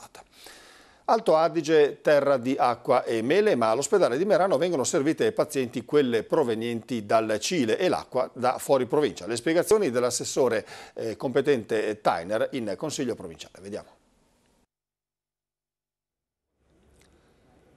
controllata. Alto Adige, terra di acqua e mele, ma all'ospedale di Merano vengono servite ai pazienti quelle provenienti dal Cile e l'acqua da fuori provincia. Le spiegazioni dell'assessore eh, competente Tainer in Consiglio Provinciale. Vediamo.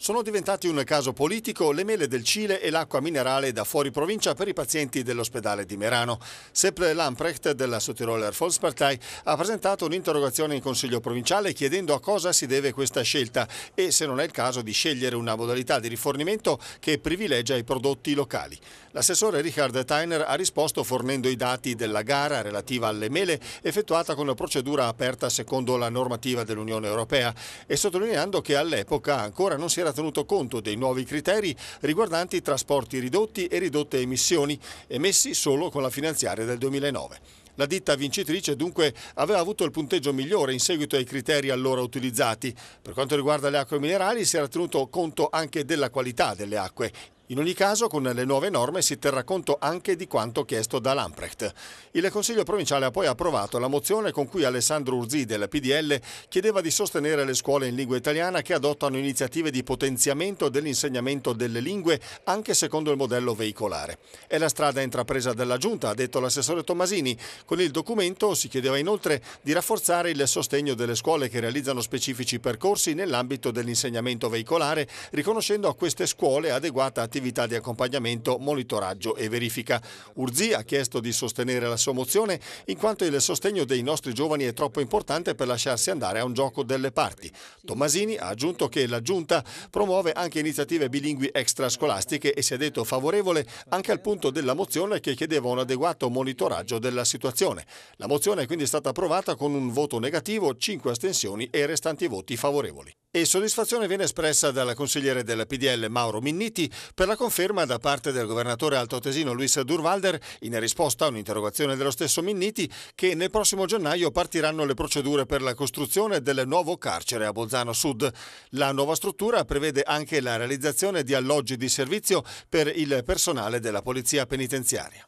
Sono diventati un caso politico le mele del Cile e l'acqua minerale da fuori provincia per i pazienti dell'ospedale di Merano. Sepp Lamprecht della Sottiroller Volkspartei ha presentato un'interrogazione in Consiglio provinciale chiedendo a cosa si deve questa scelta e se non è il caso di scegliere una modalità di rifornimento che privilegia i prodotti locali. L'assessore Richard Tyner ha risposto fornendo i dati della gara relativa alle mele effettuata con procedura aperta secondo la normativa dell'Unione Europea e sottolineando che all'epoca ancora non si era tenuto conto dei nuovi criteri riguardanti trasporti ridotti e ridotte emissioni, emessi solo con la finanziaria del 2009. La ditta vincitrice dunque aveva avuto il punteggio migliore in seguito ai criteri allora utilizzati. Per quanto riguarda le acque minerali si era tenuto conto anche della qualità delle acque, in ogni caso, con le nuove norme si terrà conto anche di quanto chiesto da Lamprecht. Il Consiglio provinciale ha poi approvato la mozione con cui Alessandro Urzi della PDL chiedeva di sostenere le scuole in lingua italiana che adottano iniziative di potenziamento dell'insegnamento delle lingue anche secondo il modello veicolare. È la strada intrapresa dalla Giunta, ha detto l'assessore Tommasini. Con il documento si chiedeva inoltre di rafforzare il sostegno delle scuole che realizzano specifici percorsi nell'ambito dell'insegnamento veicolare, riconoscendo a queste scuole adeguata attenzione attività di accompagnamento, monitoraggio e verifica. Urzi ha chiesto di sostenere la sua mozione in quanto il sostegno dei nostri giovani è troppo importante per lasciarsi andare a un gioco delle parti. Tommasini ha aggiunto che la Giunta promuove anche iniziative bilingui extrascolastiche e si è detto favorevole anche al punto della mozione che chiedeva un adeguato monitoraggio della situazione. La mozione è quindi stata approvata con un voto negativo, 5 astensioni e restanti voti favorevoli e soddisfazione viene espressa dalla consigliere del PDL Mauro Minniti per la conferma da parte del governatore altoatesino Luis Durvalder in risposta a un'interrogazione dello stesso Minniti che nel prossimo gennaio partiranno le procedure per la costruzione del nuovo carcere a Bolzano Sud. La nuova struttura prevede anche la realizzazione di alloggi di servizio per il personale della polizia penitenziaria.